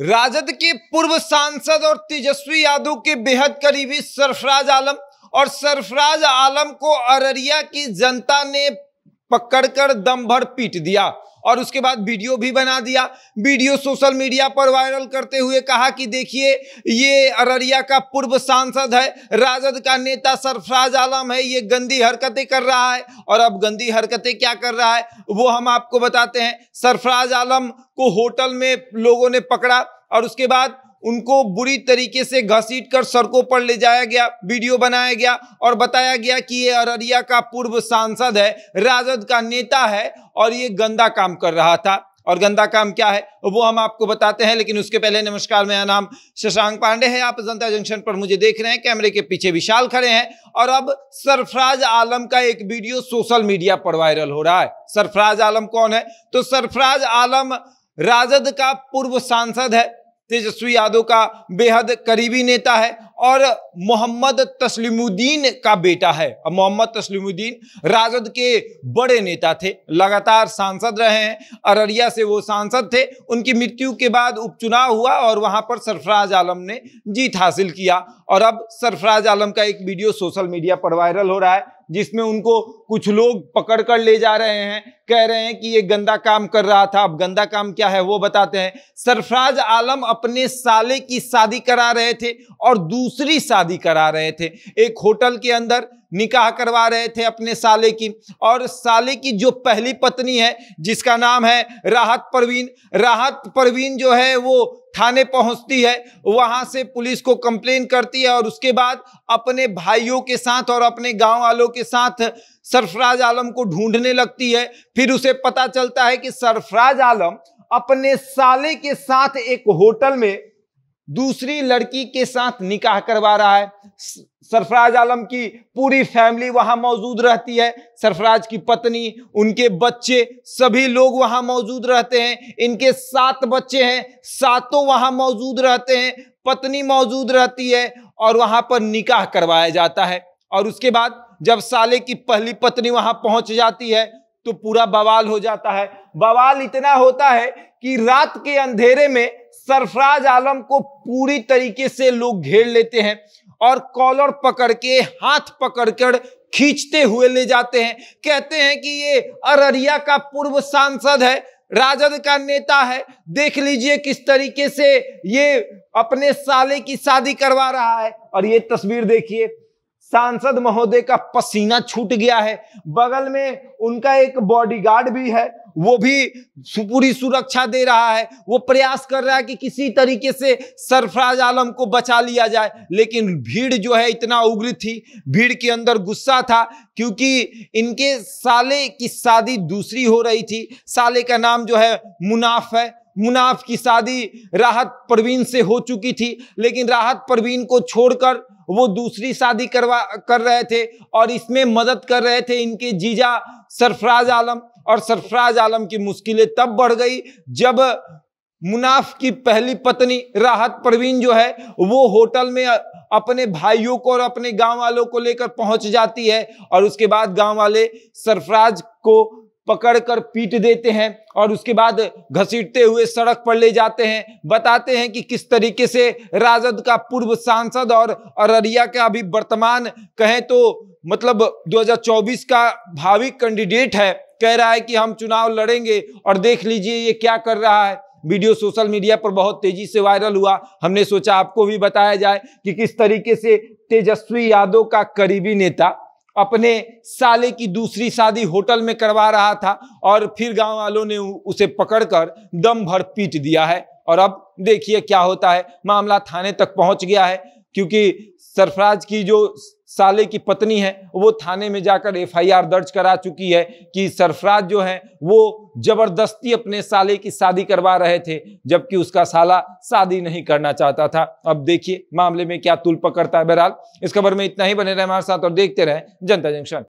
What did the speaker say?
राजद के पूर्व सांसद और तेजस्वी यादव के बेहद करीबी सरफराज आलम और सरफराज आलम को अररिया की जनता ने पकड़ कर दम भर पीट दिया और उसके बाद वीडियो भी बना दिया वीडियो सोशल मीडिया पर वायरल करते हुए कहा कि देखिए ये अररिया का पूर्व सांसद है राजद का नेता सरफराज आलम है ये गंदी हरकतें कर रहा है और अब गंदी हरकतें क्या कर रहा है वो हम आपको बताते हैं सरफराज आलम को होटल में लोगों ने पकड़ा और उसके बाद उनको बुरी तरीके से घसीट कर सड़कों पर ले जाया गया वीडियो बनाया गया और बताया गया कि ये अररिया का पूर्व सांसद है राजद का नेता है और ये गंदा काम कर रहा था और गंदा काम क्या है वो हम आपको बताते हैं लेकिन उसके पहले नमस्कार मेरा नाम शशांक पांडे है आप जनता जंक्शन पर मुझे देख रहे हैं कैमरे के पीछे विशाल खड़े हैं और अब सरफराज आलम का एक वीडियो सोशल मीडिया पर वायरल हो रहा है सरफराज आलम कौन है तो सरफराज आलम राजद का पूर्व सांसद है तेजस्वी यादव का बेहद करीबी नेता है और मोहम्मद तस्लीमुद्दीन का बेटा है और मोहम्मद तस्लीमुद्दीन राजद के बड़े नेता थे लगातार सांसद रहे हैं अररिया से वो सांसद थे उनकी मृत्यु के बाद उपचुनाव हुआ और वहां पर सरफराज आलम ने जीत हासिल किया और अब सरफराज आलम का एक वीडियो सोशल मीडिया पर वायरल हो रहा है जिसमें उनको कुछ लोग पकड़ कर ले जा रहे हैं कह रहे हैं कि ये गंदा काम कर रहा था अब गंदा काम क्या है वो बताते हैं सरफराज आलम अपने साले की शादी करा रहे थे और दूसरी शादी करा रहे थे एक होटल के अंदर निकाह करवा रहे थे अपने साले की और साले की जो पहली पत्नी है जिसका नाम है राहत परवीन राहत परवीन जो है वो थाने पहुंचती है वहां से पुलिस को कंप्लेन करती है और उसके बाद अपने भाइयों के साथ और अपने गांव वालों के साथ सरफराज आलम को ढूंढने लगती है फिर उसे पता चलता है कि सरफराज आलम अपने साले के साथ एक होटल में दूसरी लड़की के साथ निकाह करवा रहा है सरफराज आलम की पूरी फैमिली वहां मौजूद रहती है सरफराज की पत्नी उनके बच्चे सभी लोग वहां मौजूद रहते हैं इनके सात बच्चे हैं सातों वहां मौजूद रहते हैं पत्नी मौजूद रहती है और वहां पर निकाह करवाया जाता है और उसके बाद जब साले की पहली पत्नी वहां पहुंच जाती है तो पूरा बवाल हो जाता है बवाल इतना होता है कि रात के अंधेरे में सरफराज आलम को पूरी तरीके से लोग घेर लेते हैं और कॉलर पकड़ के हाथ पकड़कर खींचते हुए ले जाते हैं कहते हैं कि ये अररिया का पूर्व सांसद है राजद का नेता है देख लीजिए किस तरीके से ये अपने साले की शादी करवा रहा है और ये तस्वीर देखिए सांसद महोदय का पसीना छूट गया है बगल में उनका एक बॉडीगार्ड भी है वो भी पूरी सुरक्षा दे रहा है वो प्रयास कर रहा है कि किसी तरीके से सरफराज आलम को बचा लिया जाए लेकिन भीड़ जो है इतना उग्र थी भीड़ के अंदर गुस्सा था क्योंकि इनके साले की शादी दूसरी हो रही थी साले का नाम जो है मुनाफ है मुनाफ की शादी राहत परवीन से हो चुकी थी लेकिन राहत परवीन को छोड़कर वो दूसरी शादी करवा कर रहे थे और इसमें मदद कर रहे थे इनके जीजा सरफराज आलम और सरफराज आलम की मुश्किलें तब बढ़ गई जब मुनाफ की पहली पत्नी राहत परवीन जो है वो होटल में अपने भाइयों को और अपने गांव वालों को लेकर पहुंच जाती है और उसके बाद गांव वाले सरफराज को पकड़कर पीट देते हैं और उसके बाद घसीटते हुए सड़क पर ले जाते हैं बताते हैं कि किस तरीके से राजद का पूर्व सांसद और अररिया का अभी वर्तमान कहें तो मतलब 2024 का भावी कैंडिडेट है कह रहा है कि हम चुनाव लड़ेंगे और देख लीजिए ये क्या कर रहा है वीडियो सोशल मीडिया पर बहुत तेजी से वायरल हुआ हमने सोचा आपको भी बताया जाए कि किस तरीके से तेजस्वी यादव का करीबी नेता अपने साले की दूसरी शादी होटल में करवा रहा था और फिर गांव वालों ने उसे पकड़कर दम भर पीट दिया है और अब देखिए क्या होता है मामला थाने तक पहुंच गया है क्योंकि सरफराज की जो साले की पत्नी है वो थाने में जाकर एफआईआर दर्ज करा चुकी है कि सरफराज जो है वो जबरदस्ती अपने साले की शादी करवा रहे थे जबकि उसका साला शादी नहीं करना चाहता था अब देखिए मामले में क्या तुल पकड़ता है बहरहाल इस खबर में इतना ही बने रहे हमारे साथ और देखते रहे जनता जंक्शन